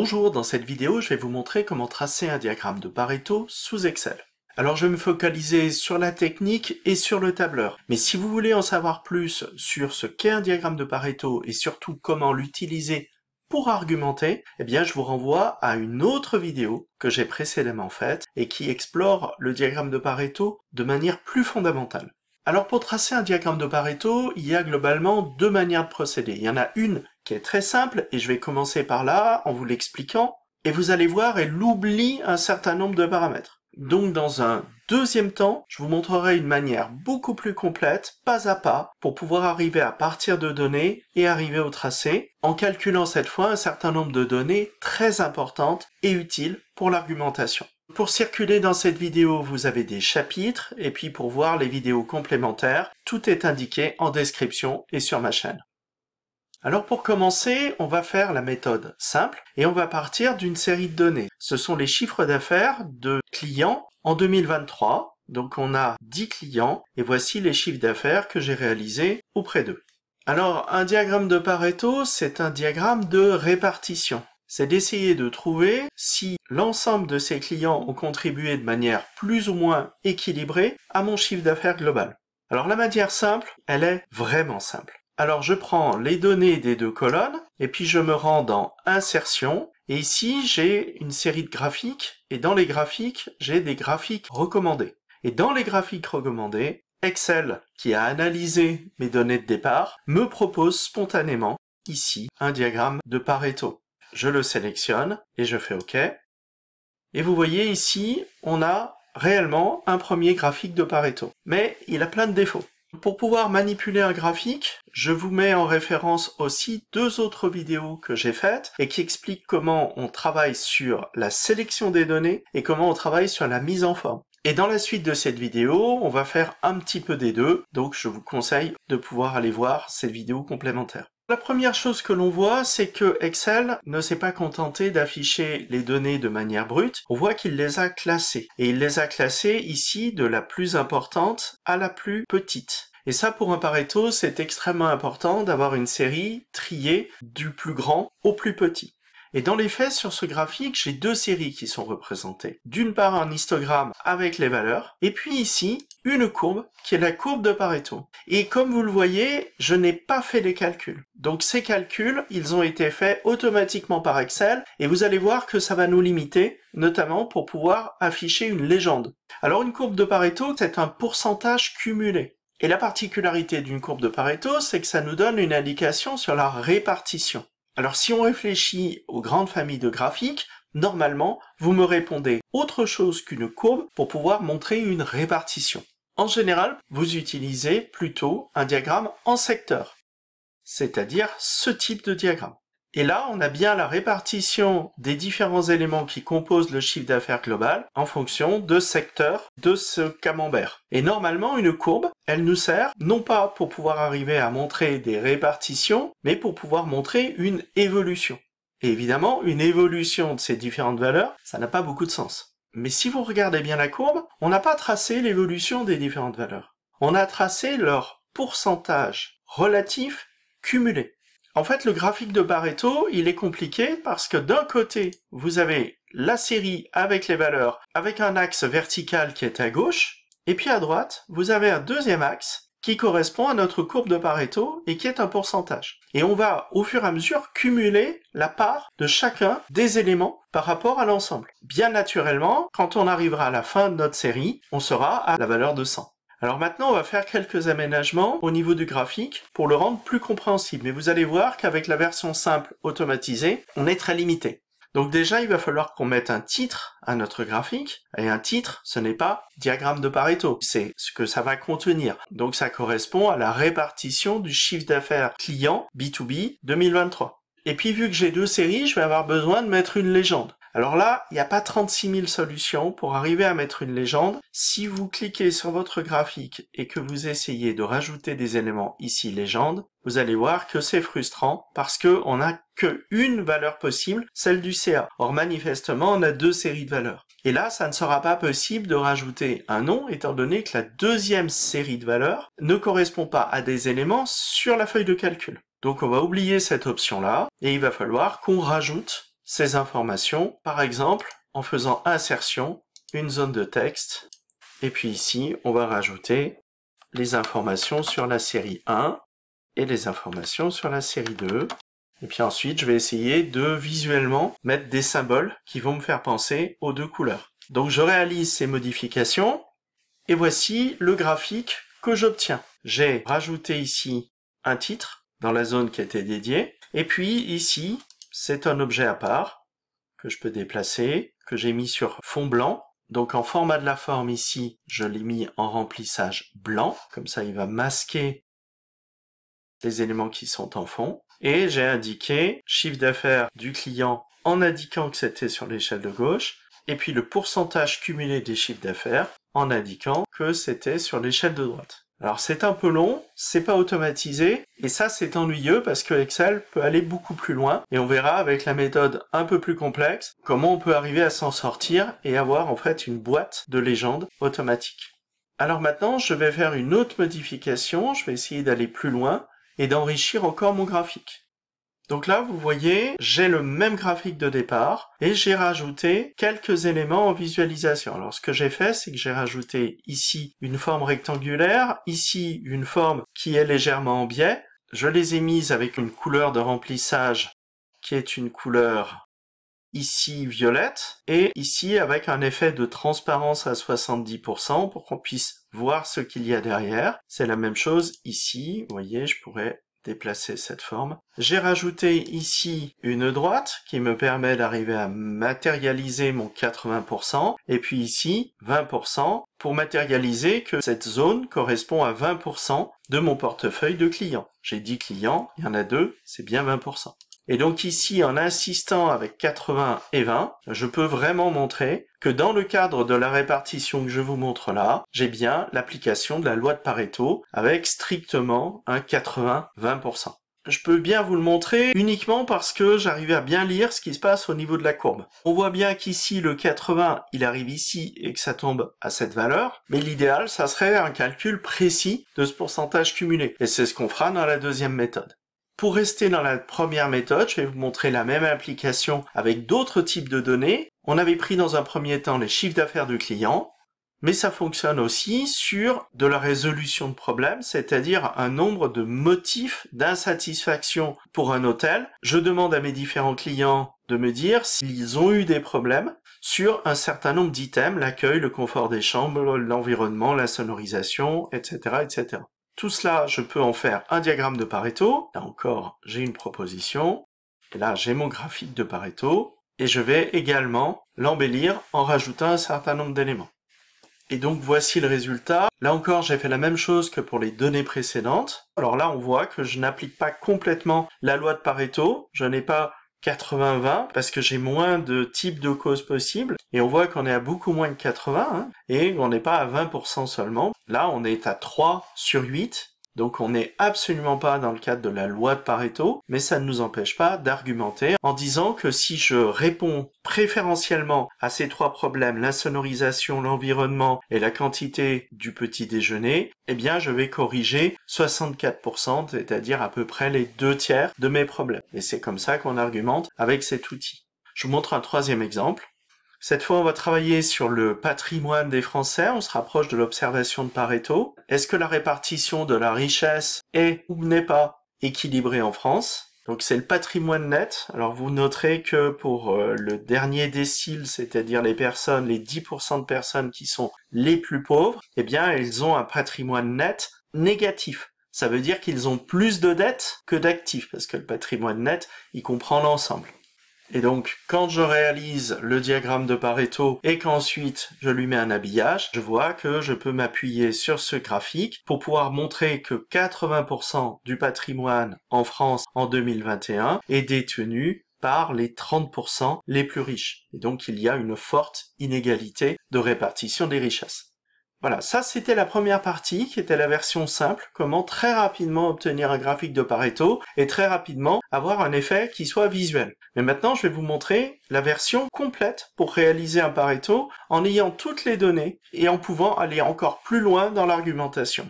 Bonjour, dans cette vidéo, je vais vous montrer comment tracer un diagramme de Pareto sous Excel. Alors je vais me focaliser sur la technique et sur le tableur. Mais si vous voulez en savoir plus sur ce qu'est un diagramme de Pareto et surtout comment l'utiliser pour argumenter, eh bien je vous renvoie à une autre vidéo que j'ai précédemment faite et qui explore le diagramme de Pareto de manière plus fondamentale. Alors pour tracer un diagramme de Pareto, il y a globalement deux manières de procéder. Il y en a une qui est très simple, et je vais commencer par là en vous l'expliquant, et vous allez voir, elle oublie un certain nombre de paramètres. Donc dans un deuxième temps, je vous montrerai une manière beaucoup plus complète, pas à pas, pour pouvoir arriver à partir de données et arriver au tracé, en calculant cette fois un certain nombre de données très importantes et utiles pour l'argumentation. Pour circuler dans cette vidéo, vous avez des chapitres et puis pour voir les vidéos complémentaires, tout est indiqué en description et sur ma chaîne. Alors pour commencer, on va faire la méthode simple et on va partir d'une série de données. Ce sont les chiffres d'affaires de clients en 2023. Donc on a 10 clients et voici les chiffres d'affaires que j'ai réalisés auprès d'eux. Alors un diagramme de Pareto, c'est un diagramme de répartition c'est d'essayer de trouver si l'ensemble de ces clients ont contribué de manière plus ou moins équilibrée à mon chiffre d'affaires global. Alors la matière simple, elle est vraiment simple. Alors je prends les données des deux colonnes et puis je me rends dans insertion et ici j'ai une série de graphiques et dans les graphiques j'ai des graphiques recommandés. Et dans les graphiques recommandés, Excel qui a analysé mes données de départ me propose spontanément ici un diagramme de Pareto je le sélectionne et je fais OK. Et vous voyez ici, on a réellement un premier graphique de Pareto. Mais il a plein de défauts. Pour pouvoir manipuler un graphique, je vous mets en référence aussi deux autres vidéos que j'ai faites et qui expliquent comment on travaille sur la sélection des données et comment on travaille sur la mise en forme. Et dans la suite de cette vidéo, on va faire un petit peu des deux, donc je vous conseille de pouvoir aller voir cette vidéo complémentaire. La première chose que l'on voit, c'est que Excel ne s'est pas contenté d'afficher les données de manière brute, on voit qu'il les a classées. Et il les a classées ici de la plus importante à la plus petite. Et ça, pour un Pareto, c'est extrêmement important d'avoir une série triée du plus grand au plus petit. Et dans les faits, sur ce graphique, j'ai deux séries qui sont représentées. D'une part, un histogramme avec les valeurs, et puis ici, une courbe, qui est la courbe de Pareto. Et comme vous le voyez, je n'ai pas fait les calculs. Donc ces calculs, ils ont été faits automatiquement par Excel, et vous allez voir que ça va nous limiter, notamment pour pouvoir afficher une légende. Alors une courbe de Pareto, c'est un pourcentage cumulé. Et la particularité d'une courbe de Pareto, c'est que ça nous donne une indication sur la répartition. Alors si on réfléchit aux grandes familles de graphiques, normalement, vous me répondez autre chose qu'une courbe pour pouvoir montrer une répartition. En général, vous utilisez plutôt un diagramme en secteur, c'est-à-dire ce type de diagramme. Et là, on a bien la répartition des différents éléments qui composent le chiffre d'affaires global en fonction de secteur de ce camembert. Et normalement, une courbe, elle nous sert non pas pour pouvoir arriver à montrer des répartitions, mais pour pouvoir montrer une évolution. Et évidemment, une évolution de ces différentes valeurs, ça n'a pas beaucoup de sens. Mais si vous regardez bien la courbe, on n'a pas tracé l'évolution des différentes valeurs. On a tracé leur pourcentage relatif cumulé. En fait, le graphique de Barreto, il est compliqué parce que d'un côté, vous avez la série avec les valeurs, avec un axe vertical qui est à gauche, et puis à droite, vous avez un deuxième axe qui correspond à notre courbe de Pareto et qui est un pourcentage. Et on va au fur et à mesure cumuler la part de chacun des éléments par rapport à l'ensemble. Bien naturellement, quand on arrivera à la fin de notre série, on sera à la valeur de 100. Alors maintenant, on va faire quelques aménagements au niveau du graphique pour le rendre plus compréhensible. Mais vous allez voir qu'avec la version simple automatisée, on est très limité. Donc déjà, il va falloir qu'on mette un titre à notre graphique. Et un titre, ce n'est pas diagramme de Pareto, c'est ce que ça va contenir. Donc ça correspond à la répartition du chiffre d'affaires client B2B 2023. Et puis vu que j'ai deux séries, je vais avoir besoin de mettre une légende. Alors là, il n'y a pas 36 000 solutions pour arriver à mettre une légende. Si vous cliquez sur votre graphique et que vous essayez de rajouter des éléments ici légende, vous allez voir que c'est frustrant parce qu'on n'a qu'une valeur possible, celle du CA. Or, manifestement, on a deux séries de valeurs. Et là, ça ne sera pas possible de rajouter un nom étant donné que la deuxième série de valeurs ne correspond pas à des éléments sur la feuille de calcul. Donc on va oublier cette option-là et il va falloir qu'on rajoute ces informations, par exemple en faisant insertion, une zone de texte, et puis ici, on va rajouter les informations sur la série 1 et les informations sur la série 2. Et puis ensuite, je vais essayer de visuellement mettre des symboles qui vont me faire penser aux deux couleurs. Donc je réalise ces modifications, et voici le graphique que j'obtiens. J'ai rajouté ici un titre dans la zone qui a été dédiée, et puis ici, c'est un objet à part que je peux déplacer, que j'ai mis sur fond blanc. Donc en format de la forme ici, je l'ai mis en remplissage blanc, comme ça il va masquer les éléments qui sont en fond. Et j'ai indiqué chiffre d'affaires du client en indiquant que c'était sur l'échelle de gauche, et puis le pourcentage cumulé des chiffres d'affaires en indiquant que c'était sur l'échelle de droite. Alors c'est un peu long, c'est pas automatisé, et ça c'est ennuyeux parce que Excel peut aller beaucoup plus loin, et on verra avec la méthode un peu plus complexe comment on peut arriver à s'en sortir et avoir en fait une boîte de légende automatique. Alors maintenant je vais faire une autre modification, je vais essayer d'aller plus loin et d'enrichir encore mon graphique. Donc là, vous voyez, j'ai le même graphique de départ et j'ai rajouté quelques éléments en visualisation. Alors ce que j'ai fait, c'est que j'ai rajouté ici une forme rectangulaire, ici une forme qui est légèrement en biais. Je les ai mises avec une couleur de remplissage qui est une couleur ici violette et ici avec un effet de transparence à 70% pour qu'on puisse voir ce qu'il y a derrière. C'est la même chose ici, vous voyez, je pourrais déplacer cette forme. J'ai rajouté ici une droite qui me permet d'arriver à matérialiser mon 80% et puis ici 20% pour matérialiser que cette zone correspond à 20% de mon portefeuille de clients. J'ai 10 clients, il y en a deux, c'est bien 20%. Et donc ici, en insistant avec 80 et 20, je peux vraiment montrer que dans le cadre de la répartition que je vous montre là, j'ai bien l'application de la loi de Pareto avec strictement un 80-20%. Je peux bien vous le montrer uniquement parce que j'arrivais à bien lire ce qui se passe au niveau de la courbe. On voit bien qu'ici le 80 il arrive ici et que ça tombe à cette valeur, mais l'idéal ça serait un calcul précis de ce pourcentage cumulé. Et c'est ce qu'on fera dans la deuxième méthode. Pour rester dans la première méthode, je vais vous montrer la même application avec d'autres types de données. On avait pris dans un premier temps les chiffres d'affaires du client, mais ça fonctionne aussi sur de la résolution de problèmes, c'est-à-dire un nombre de motifs d'insatisfaction pour un hôtel. Je demande à mes différents clients de me dire s'ils ont eu des problèmes sur un certain nombre d'items, l'accueil, le confort des chambres, l'environnement, la sonorisation, etc., etc. Tout cela, je peux en faire un diagramme de Pareto. Là encore, j'ai une proposition. Et là, j'ai mon graphique de Pareto. Et je vais également l'embellir en rajoutant un certain nombre d'éléments. Et donc voici le résultat. Là encore, j'ai fait la même chose que pour les données précédentes. Alors là, on voit que je n'applique pas complètement la loi de Pareto. Je n'ai pas 80-20 parce que j'ai moins de types de causes possibles et on voit qu'on est à beaucoup moins de 80 hein, et on n'est pas à 20% seulement. Là, on est à 3 sur 8 donc on n'est absolument pas dans le cadre de la loi de Pareto, mais ça ne nous empêche pas d'argumenter en disant que si je réponds préférentiellement à ces trois problèmes, la l'environnement et la quantité du petit déjeuner, eh bien je vais corriger 64%, c'est-à-dire à peu près les deux tiers de mes problèmes. Et c'est comme ça qu'on argumente avec cet outil. Je vous montre un troisième exemple. Cette fois, on va travailler sur le patrimoine des Français. On se rapproche de l'observation de Pareto. Est-ce que la répartition de la richesse est ou n'est pas équilibrée en France Donc c'est le patrimoine net. Alors vous noterez que pour euh, le dernier décile, c'est-à-dire les personnes, les 10% de personnes qui sont les plus pauvres, eh bien ils ont un patrimoine net négatif. Ça veut dire qu'ils ont plus de dettes que d'actifs, parce que le patrimoine net, il comprend l'ensemble. Et donc, quand je réalise le diagramme de Pareto et qu'ensuite je lui mets un habillage, je vois que je peux m'appuyer sur ce graphique pour pouvoir montrer que 80% du patrimoine en France en 2021 est détenu par les 30% les plus riches. Et donc il y a une forte inégalité de répartition des richesses. Voilà, ça c'était la première partie qui était la version simple, comment très rapidement obtenir un graphique de Pareto et très rapidement avoir un effet qui soit visuel. Mais maintenant je vais vous montrer la version complète pour réaliser un Pareto en ayant toutes les données et en pouvant aller encore plus loin dans l'argumentation.